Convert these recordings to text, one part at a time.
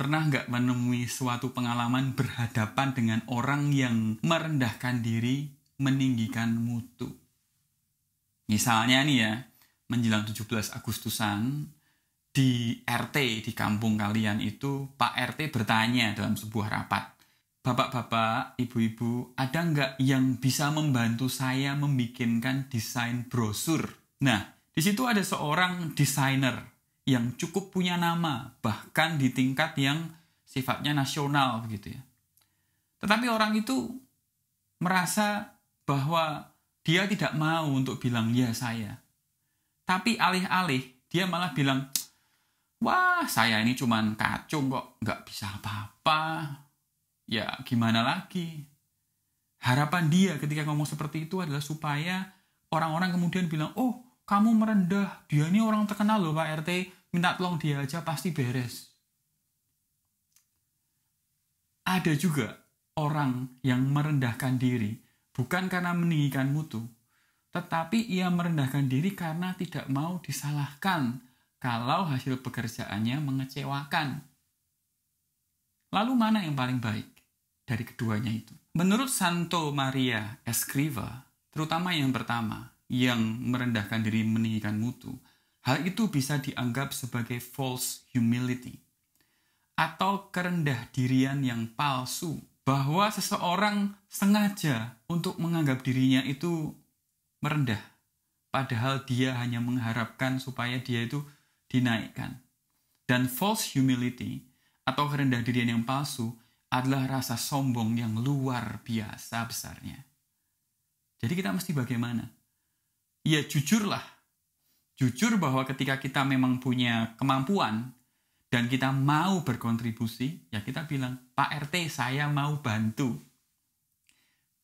Pernah nggak menemui suatu pengalaman berhadapan dengan orang yang merendahkan diri, meninggikan mutu? Misalnya nih ya, menjelang 17 Agustusan, di RT di kampung kalian itu Pak RT bertanya dalam sebuah rapat Bapak-bapak, ibu-ibu, ada nggak yang bisa membantu saya membikinkan desain brosur? Nah, di situ ada seorang desainer yang cukup punya nama, bahkan di tingkat yang sifatnya nasional begitu ya. Tetapi orang itu merasa bahwa dia tidak mau untuk bilang ya saya. Tapi alih-alih dia malah bilang, wah saya ini cuman kacung kok, nggak bisa apa-apa. Ya gimana lagi? Harapan dia ketika ngomong seperti itu adalah supaya orang-orang kemudian bilang, oh kamu merendah, dia ini orang terkenal loh Pak RT, minta tolong dia aja pasti beres. Ada juga orang yang merendahkan diri bukan karena meninggikan mutu, tetapi ia merendahkan diri karena tidak mau disalahkan kalau hasil pekerjaannya mengecewakan. Lalu mana yang paling baik dari keduanya itu? Menurut Santo Maria Escriva, terutama yang pertama, yang merendahkan diri meninggikan mutu, Hal itu bisa dianggap sebagai false humility atau kerendah dirian yang palsu bahwa seseorang sengaja untuk menganggap dirinya itu merendah padahal dia hanya mengharapkan supaya dia itu dinaikkan. Dan false humility atau kerendah dirian yang palsu adalah rasa sombong yang luar biasa besarnya. Jadi kita mesti bagaimana? Ya jujurlah jujur bahwa ketika kita memang punya kemampuan dan kita mau berkontribusi, ya kita bilang, Pak RT saya mau bantu.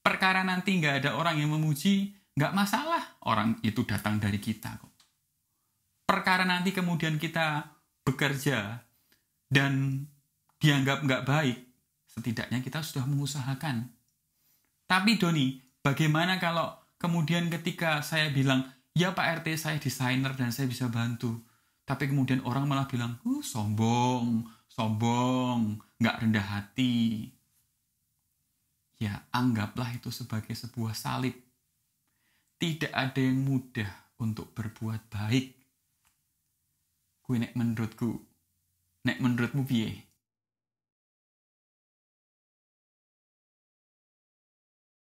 Perkara nanti nggak ada orang yang memuji, nggak masalah orang itu datang dari kita kok. Perkara nanti kemudian kita bekerja dan dianggap nggak baik, setidaknya kita sudah mengusahakan. Tapi Doni, bagaimana kalau kemudian ketika saya bilang, Ya Pak RT, saya desainer dan saya bisa bantu. Tapi kemudian orang malah bilang, uh, sombong, sombong, nggak rendah hati. Ya, anggaplah itu sebagai sebuah salib. Tidak ada yang mudah untuk berbuat baik. Gue nek menurutku, nek menurutmu biaya.